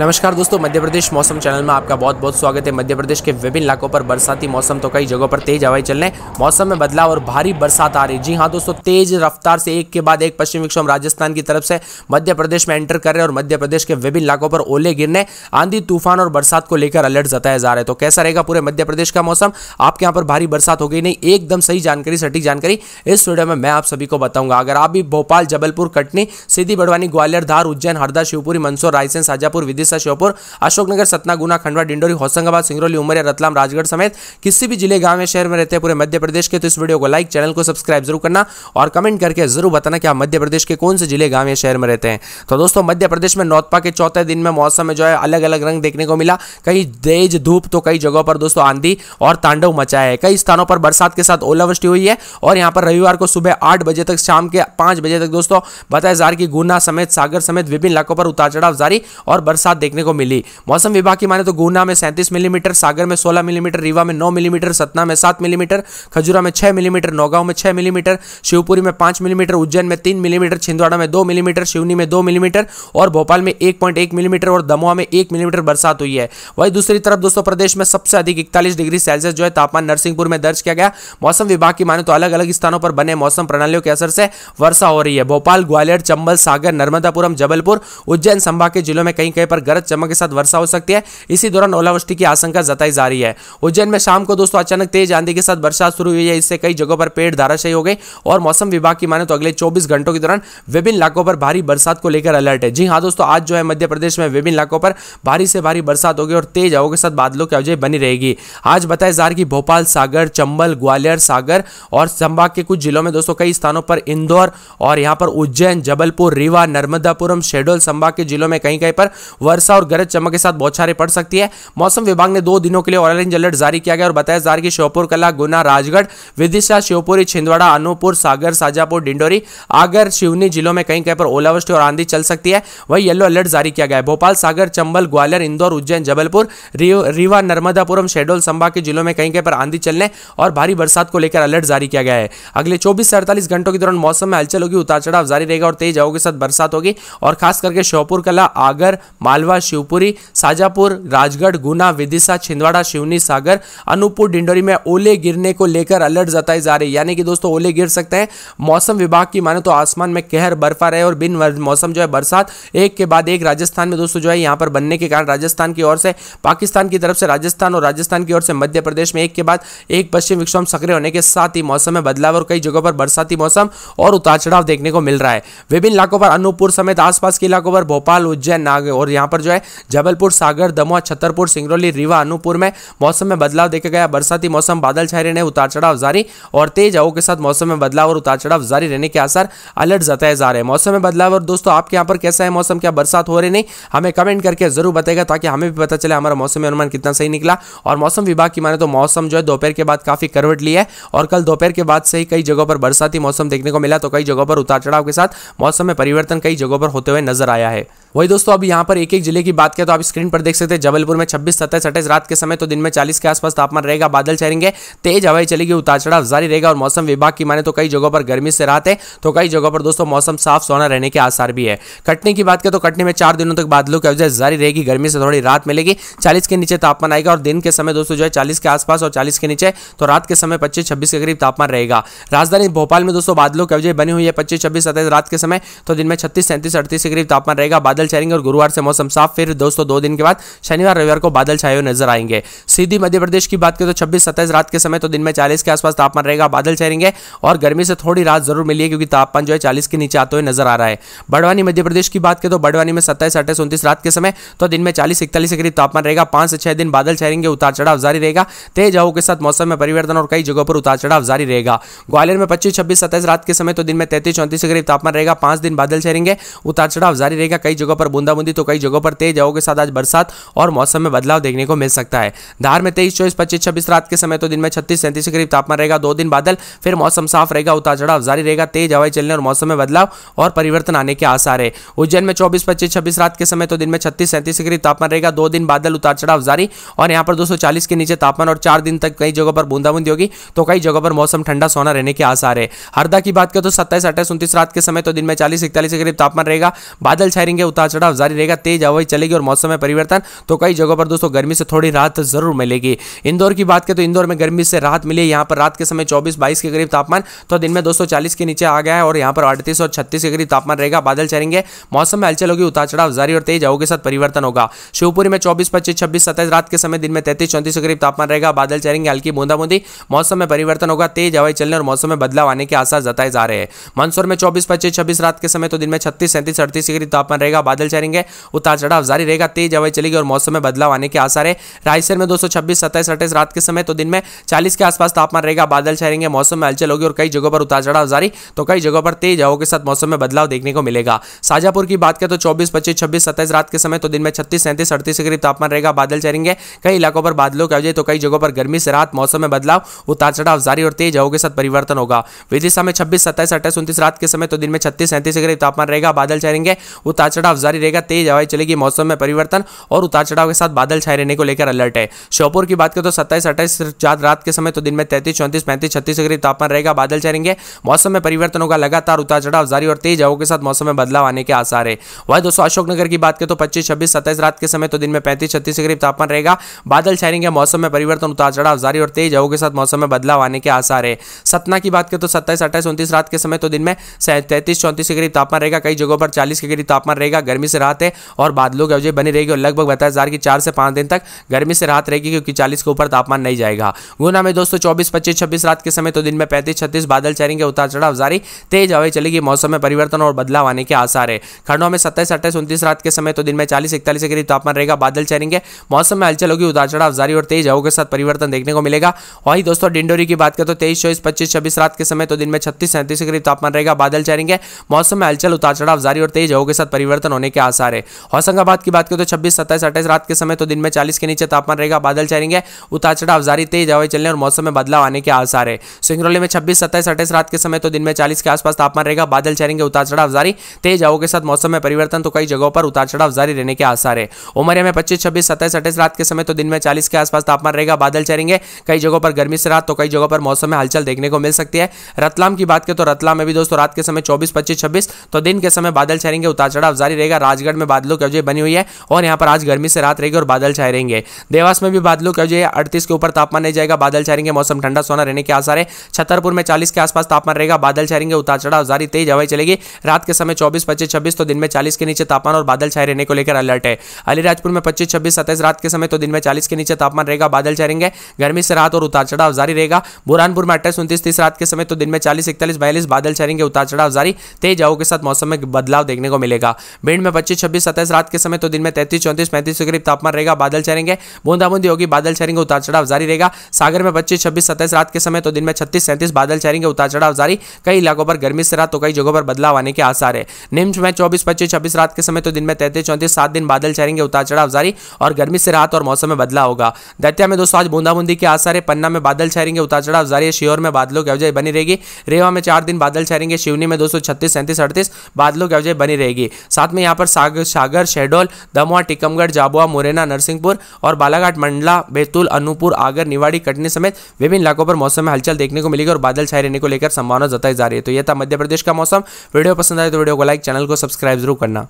नमस्कार दोस्तों मध्य प्रदेश मौसम चैनल में आपका बहुत बहुत स्वागत है मध्य प्रदेश के विभिन्न इलाकों पर बरसाती मौसम तो कई जगहों पर तेज हवाएं चलने मौसम में बदलाव और भारी बरसात आ रही जी हाँ दोस्तों तेज रफ्तार से एक के बाद एक पश्चिम विक्षोभ राजस्थान की तरफ से मध्य प्रदेश में एंटर कर रहे और मध्य प्रदेश के विभिन्न इलाकों पर ओले गिरने आंधी तूफान और बरसात को लेकर अलर्ट जताया जा रहा है तो कैसा रहेगा पूरे मध्य प्रदेश का मौसम आपके यहाँ पर भारी बरसात हो गई नहीं एकदम सही जानकारी सटीक जानकारी इस वीडियो में मैं आप सभी को बताऊंगा अगर आप भी भोपाल जबलपुर कटनी सीधी बड़वानी ग्वालियर धार उज्जैन हरदा शिवपुरी मंदसौर रायसेन साजापुर विधि विदिशा श्योपुर अशोकनगर सतना गुना खंडवा डिंडोरी होशंगाबाद सिंगरौली उमरिया रतलाम राजगढ़ समेत किसी भी जिले गांव या शहर में रहते पूरे मध्य प्रदेश के तो इस वीडियो को लाइक चैनल को सब्सक्राइब जरूर करना और कमेंट करके जरूर बताना कि आप मध्य प्रदेश के कौन से जिले गांव या शहर में रहते हैं तो दोस्तों मध्य प्रदेश में नौतपा के चौथे दिन में मौसम में जो है अलग अलग रंग देखने को मिला कई तेज धूप तो कई जगहों पर दोस्तों आंधी और तांडव मचाया है कई स्थानों पर बरसात के साथ ओलावृष्टि हुई है और यहाँ पर रविवार को सुबह आठ बजे तक शाम के पांच बजे तक दोस्तों बताया जा रहा है कि गुना समेत सागर समेत विभिन्न इलाकों पर उतार चढ़ाव जारी और बरसात बरसात देखने को मिली मौसम विभाग की माने तो गुना में सैंतीस मिलीमीटर सागर में सोलह मिलीमीटर रीवा में नौ मिलीमीटर सतना में सात मिलीमीटर खजुरा में छह मिलीमीटर नौगांव में छह मिलीमीटर शिवपुरी में पांच मिलीमीटर उज्जैन में तीन मिलीमीटर छिंदवाड़ा में दो मिलीमीटर शिवनी में दो मिलीमीटर और भोपाल में एक पॉइंट एक मिलीमीटर और दमुआ में एक मिलीमीटर बरसात हुई है वहीं दूसरी तरफ दोस्तों प्रदेश में सबसे अधिक इकतालीस डिग्री सेल्सियस जो है तापमान नरसिंहपुर में दर्ज किया गया मौसम विभाग की माने तो अलग अलग स्थानों पर बने मौसम प्रणालियों के असर से वर्षा हो रही है भोपाल ग्वालियर चंबल सागर नर्मदापुरम जबलपुर उज्जैन संभाग के जिलों में कहीं कहीं पर गरज चमक के साथ वर्षा हो सकती है इसी दौरान ओलावृष्टि की आशंका जताई जा रही है उज्जैन में शाम को दोस्तों अचानक तेज आंधी के साथ वर्षा शुरू हुई है इससे कई जगहों पर पेड़ धाराशायी हो गई और मौसम विभाग की माने तो अगले चौबीस घंटों के दौरान विभिन्न इलाकों पर भारी बरसात को लेकर अलर्ट है जी हाँ दोस्तों आज जो है मध्य प्रदेश में विभिन्न इलाकों पर भारी से भारी बरसात होगी और तेज हवा के साथ बादलों की अवजय बनी रहेगी आज बताया जा रहा है कि भोपाल सागर चंबल ग्वालियर सागर और संभाग के कुछ जिलों में दोस्तों कई स्थानों पर इंदौर और यहां पर उज्जैन जबलपुर रीवा नर्मदापुरम शेडोल संभाग के जिलों में कहीं कहीं पर वर्षा और गरज चमक के साथ बहुत सारे पड़ सकती है मौसम विभाग ने दो दिनों के लिए ऑरेंज अलर्ट जारी किया गया और बताया जा रहा है कि श्योपुर कला गुना राजगढ़ विदिशा शिवपुरी छिंदवाड़ा अनूपुर सागर साजापुर डिंडोरी आगर शिवनी जिलों में कहीं कहीं पर ओलावृष्टि और आंधी चल सकती है वही येलो अलर्ट जारी किया गया है भोपाल सागर चंबल ग्वालियर इंदौर उज्जैन जबलपुर रीवा नर्मदापुरम शहडोल संभाग के जिलों में कहीं कहीं पर आंधी चलने और भारी बरसात को लेकर अलर्ट जारी किया गया है अगले चौबीस से अड़तालीस घंटों के दौरान मौसम में हलचल होगी उतार चढ़ाव जारी रहेगा और तेज हवा के साथ बरसात होगी और खास करके श्योपुर कला आगर मालवा मालवा शिवपुरी साजापुर राजगढ़ गुना विदिशा छिंदवाड़ा शिवनी सागर अनूपपुर डिंडोरी में ओले गिरने को लेकर अलर्ट जताए जा रहे है यानी कि दोस्तों ओले गिर सकते हैं मौसम विभाग की माने तो आसमान में कहर बर्फा रहे और बिन मौसम जो है बरसात एक के बाद एक राजस्थान में दोस्तों जो है यहाँ पर बनने के कारण राजस्थान की ओर से पाकिस्तान की तरफ से राजस्थान और राजस्थान की ओर से मध्य प्रदेश में एक के बाद एक पश्चिम विक्षोभ सक्रिय होने के साथ ही मौसम में बदलाव और कई जगहों पर बरसाती मौसम और उतार चढ़ाव देखने को मिल रहा है विभिन्न इलाकों पर अनूपपुर समेत आसपास के इलाकों पर भोपाल उज्जैन नाग और यहाँ पर जो है जबलपुर सागर दमोह छतरपुर सिंगरौली रीवा अनूपपुर में मौसम में बदलाव देखा गया बरसाती मौसम बादल छाए रहने उतार चढ़ाव जारी और तेज हवाओं के साथ मौसम में बदलाव और उतार चढ़ाव जारी रहने के आसार अलर्ट जताए जा रहे हैं मौसम में बदलाव और दोस्तों आपके यहाँ पर कैसा है मौसम क्या बरसात हो रही नहीं हमें कमेंट करके जरूर बताएगा ताकि हमें भी पता चले हमारा मौसम अनुमान कितना सही निकला और मौसम विभाग की माने तो मौसम जो है दोपहर के बाद काफी करवट ली है और कल दोपहर के बाद से ही कई जगहों पर बरसाती मौसम देखने को मिला तो कई जगहों पर उतार चढ़ाव के साथ मौसम में परिवर्तन कई जगहों पर होते हुए नजर आया है वही दोस्तों अब यहाँ पर एक एक जिले की बात करें तो आप स्क्रीन पर देख सकते हैं जबलपुर में छब्बीस सत्ताईस अट्ठाइस रात के समय तो दिन में चालीस के आसपास तापमान रहेगा बादल छरेंगे तेज हवाई चलेगी उतार चढ़ाव जारी रहेगा और मौसम विभाग की माने तो कई जगहों पर गर्मी से रात है तो कई जगहों पर दोस्तों मौसम साफ सोना रहने के आसार भी है कटनी की बात करें तो कटनी में चार दिनों तक बादलों की वजह जारी रहेगी गर्मी से थोड़ी रात मिलेगी चालीस के नीचे तापमान आएगा और दिन के समय दोस्तों जो है चालीस के आसपास और चालीस के नीचे तो रात के समय पच्चीस छब्बीस के करीब तापमान रहेगा राजधानी भोपाल में दोस्तों बादलों की वजह बनी हुई है पच्चीस छब्बीस सत्ताईस रात के समय तो दिन में छत्तीस सैंतीस अड़तीस के करीब तापमान रहेगा बादल छाएंगे और गुरुवार से मौसम मौसम साफ फिर दोस्तों दो दिन के बाद शनिवार रविवार को बादल छाए हुए नजर आएंगे सीधी मध्य प्रदेश की बात करें तो छब्बीस सत्ताईस रात के समय तो दिन में चालीस के आसपास तापमान रहेगा बादल छाएंगे और गर्मी से थोड़ी रात जरूर मिली है क्योंकि तापमान जो है चालीस के नीचे आते हुए नजर आ रहा है बड़वानी मध्य प्रदेश की बात करें तो बड़वानी में सत्ताईस अट्ठाईस उन्तीस रात के समय तो दिन में चालीस इकतालीस के करीब तापमान रहेगा पांच से छह दिन बादल छाएंगे उतार चढ़ाव जारी रहेगा तेज हवा के साथ मौसम में परिवर्तन और कई जगहों पर उतार चढ़ाव जारी रहेगा ग्वालियर में पच्चीस छब्बीस सत्ताईस रात के समय तो दिन में तैतीस चौंतीस के करीब तापमान रहेगा पांच दिन बादल छाएंगे उतार चढ़ाव जारी रहेगा कई जगहों पर बूंदाबूंदी तो कई जगह जगहों पर तेज हवाओं के साथ आज बरसात और मौसम में बदलाव देखने को मिल सकता है धार में तेईस चौबीस पच्चीस छब्बीस रात के समय तो दिन में छत्तीस सैंतीस के करीब तापमान रहेगा दो दिन बादल फिर मौसम साफ रहेगा उतार चढ़ाव जारी रहेगा तेज हवाएं चलने और मौसम में बदलाव और परिवर्तन आने के आसार है उज्जैन में चौबीस पच्चीस छब्बीस रात के समय तो दिन में छत्तीस सैंतीस के करीब तापमान रहेगा दो दिन बादल उतार चढ़ाव जारी और यहाँ पर दो के नीचे तापमान और चार दिन तक कई जगहों पर बूंदाबूंदी होगी तो कई जगहों पर मौसम ठंडा सोना रहने के आसार है हरदा की बात करें तो सत्ताईस अट्ठाईस उन्तीस रात के समय तो दिन में चालीस इकतालीस के करीब तापमान रहेगा बादल छाएंगे उतार चढ़ाव जारी रहेगा तेज तेज हवाई चलेगी और मौसम में परिवर्तन तो कई जगहों पर दोस्तों गर्मी से थोड़ी राहत जरूर मिलेगी इंदौर की बात करें तो इंदौर में गर्मी से राहत मिली यहाँ पर रात के समय चौबीस बाईस के करीब तापमान तो दिन में दो के नीचे आ गया है और यहाँ पर अड़तीस और छत्तीस के करीब तापमान रहेगा बादल चलेंगे मौसम में हलचल होगी उतार चढ़ाव जारी और तेज हवा के साथ परिवर्तन होगा शिवपुरी में चौबीस पच्चीस छब्बीस सत्ताईस रात के समय दिन में तैतीस चौंतीस के करीब तापमान रहेगा बादल चलेंगे हल्की बूंदा बूंदी मौसम में परिवर्तन होगा तेज हवाई चलने और मौसम में बदलाव आने के आसार जताए जा रहे हैं मंदसौर में चौबीस पच्चीस छब्बीस रात के समय तो दिन में छत्तीस सैंतीस अड़तीस के करीब तापमान रहेगा बादल चलेंगे उतार उतार चढ़ाव जारी रहेगा तेज हवाई चलेगी और मौसम में बदलाव आने के आसार है रायसेन में दो सौ छब्बीस सत्ताईस अट्ठाईस रात के समय तो दिन में चालीस के आसपास तापमान रहेगा बादल छाएंगे मौसम में हलचल होगी और कई जगहों पर उतार चढ़ाव जारी तो कई जगहों पर तेज हवाओं के साथ मौसम में बदलाव देखने को मिलेगा शाजापुर की बात करें तो चौबीस पच्चीस छब्बीस सत्ताईस रात के समय तो दिन में छत्तीस सैंतीस अड़तीस के करीब तापमान रहेगा बादल चरेंगे कई इलाकों पर बादलों के अवजय तो कई जगहों पर गर्मी से रात मौसम में बदलाव उतार चढ़ाव जारी और तेज हवाओं के साथ परिवर्तन होगा विदिशा में छब्बीस सत्ताईस अट्ठाईस उन्तीस रात के समय तो दिन में छत्तीस सैंतीस के करीब तापमान रहेगा बादल चरेंगे उतार चढ़ाव जारी रहेगा तेज हवाई चलेगी मिलने की मौसम में परिवर्तन और उतार चढ़ाव के साथ बादल छाए रहने को लेकर अलर्ट है श्योपुर की बात करें तो सत्ताईस अट्ठाईस चार रात के समय तो दिन में तैतीस चौंतीस पैंतीस छत्तीस डिग्री तापमान रहेगा बादल छाएंगे मौसम में परिवर्तन होगा लगातार उतार चढ़ाव जारी और तेज हवा के साथ मौसम में बदलाव आने के आसार है वही दोस्तों अशोकनगर की बात करें तो पच्चीस छब्बीस सत्ताईस रात के समय तो दिन में पैंतीस छत्तीस डिग्री तापमान रहेगा बादल छाएंगे मौसम में परिवर्तन उतार चढ़ाव जारी और तेज हवा के साथ मौसम में बदलाव आने के आसार है सतना की बात करें तो सत्ताईस अट्ठाईस उन्तीस रात के समय तो दिन में तैतीस चौंतीस डिग्री तापमान रहेगा कई जगहों पर चालीस डिग्री तापमान रहेगा गर्मी से राहत है और बादलों की वजह बनी रहेगी और लगभग बताया जा रहा कि चार से पाँच दिन तक गर्मी से राहत रहेगी क्योंकि चालीस के ऊपर तापमान नहीं जाएगा गुना में दोस्तों चौबीस पच्चीस छब्बीस रात के समय तो दिन में पैंतीस छत्तीस बादल चलेंगे उतार चढ़ाव जारी तेज हवाएं चलेगी मौसम में परिवर्तन और बदलाव आने के आसार है खंडों में सत्ताईस अट्ठाईस उन्तीस रात के समय तो दिन में चालीस इकतालीस के करीब तापमान रहेगा बादल चलेंगे मौसम में हलचल होगी उतार चढ़ाव जारी और तेज हवाओं के साथ परिवर्तन देखने को मिलेगा वही दोस्तों डिंडोरी की बात करें तो तेईस चौबीस पच्चीस छब्बीस रात के समय तो दिन में छत्तीस सैंतीस के करीब तापमान रहेगा बादल चलेंगे मौसम में हलचल उतार चढ़ाव जारी और तेज हवाओं के साथ परिवर्तन होने के आसार है होशंगाबाद की बात करें तो छब्बीस सत्ताईस अट्ठाईस रात के समय तो दिन में चालीस के नीचे तापमान रहेगा बादल चलेंगे उतार चढ़ाव जारी तेज हवाई चलने और मौसम में बदलाव आने के आसार है सिंगरौली में छब्बीस सत्ताईस अट्ठाईस रात के समय तो दिन में चालीस के आसपास तापमान रहेगा बादल चलेंगे उतार चढ़ाव जारी तेज हवाओं के साथ मौसम में परिवर्तन तो कई जगहों पर उतार चढ़ाव जारी रहने के आसार है उमरिया में पच्चीस छब्बीस सत्ताईस अट्ठाईस रात के समय तो दिन में चालीस के आसपास तापमान रहेगा बादल चढ़ेंगे कई जगहों पर गर्मी से रात तो कई जगहों पर मौसम में हलचल देखने को मिल सकती है रतलाम की बात करें तो रतलाम में भी दोस्तों रात के समय चौबीस पच्चीस छब्बीस तो दिन के समय बादल चलेंगे उतार चढ़ाव जारी रहेगा राजगढ़ में बादलों के जो बनी हुई है और यहाँ पर आज गर्मी से रात रहेगी और बादल छाए रहेंगे देवास में भी बादलों का जो है अड़तीस के ऊपर तापमान नहीं जाएगा बादल छाएंगे मौसम ठंडा सोना रहने के आसार है छतरपुर में चालीस के आसपास तापमान रहेगा बादल छाएंगे उतार चढ़ाव जारी तेज हवाई चलेगी रात के समय चौबीस पच्चीस छब्बीस तो दिन में चालीस के नीचे तापमान और बादल छाए रहने को लेकर अलर्ट है अलीराजपुर में पच्चीस छब्बीस सत्ताईस रात के समय तो दिन में चालीस के नीचे तापमान रहेगा बादल छाएंगे गर्मी से रात और उतार चढ़ाव जारी रहेगा बुरानपुर में अट्ठाईस उन्तीस तीस रात के समय तो दिन में चालीस इकतालीस बयालीस बादल छाएंगे उतार चढ़ाव जारी तेज हवाओं के साथ मौसम में बदलाव देखने को मिलेगा भिंड में पच्चीस छब्बीस सत्ताईस रात के समय तो दिन में तैतीस चौंतीस पैंतीस के करीब तापमान रहेगा बादल छरेंगे बूंदाबूंदी होगी बादल छरेंगे उतार चढ़ाव जारी रहेगा सागर में पच्चीस छब्बीस सत्ताईस रात के समय तो दिन में छत्तीस सैंतीस बादल छरेंगे उतार चढ़ाव जारी कई इलाकों पर गर्मी से रात तो कई जगहों पर बदलाव आने के आसार है निम्स में चौबीस पच्चीस छब्बीस रात के समय तो दिन में तैतीस चौंतीस सात दिन बादल छरेंगे उतार चढ़ाव जारी और गर्मी से रात और मौसम में बदलाव होगा दैत्या में दोस्तों आज बूंदाबूंदी के आसार है पन्ना में बादल छरेंगे उतार चढ़ाव जारी है शिवर में बादलों की अवजय बनी रहेगी रेवा में चार दिन बादल छरेंगे शिवनी में दो सौ छत्तीस सैंतीस अड़तीस बादलों की अवजय बनी रहेगी साथ में यहाँ पर सागर सागर बस्तर शहडोल दमोह टीकमगढ़ जाबुआ मुरैना नरसिंहपुर और बालाघाट मंडला बैतूल अनूपुर आगर निवाड़ी कटनी समेत विभिन्न इलाकों पर मौसम में हलचल देखने को मिलेगी और बादल छाए रहने को लेकर संभावना जताई जा रही है तो यह था मध्य प्रदेश का मौसम वीडियो पसंद आए तो वीडियो को लाइक चैनल को सब्सक्राइब जरूर करना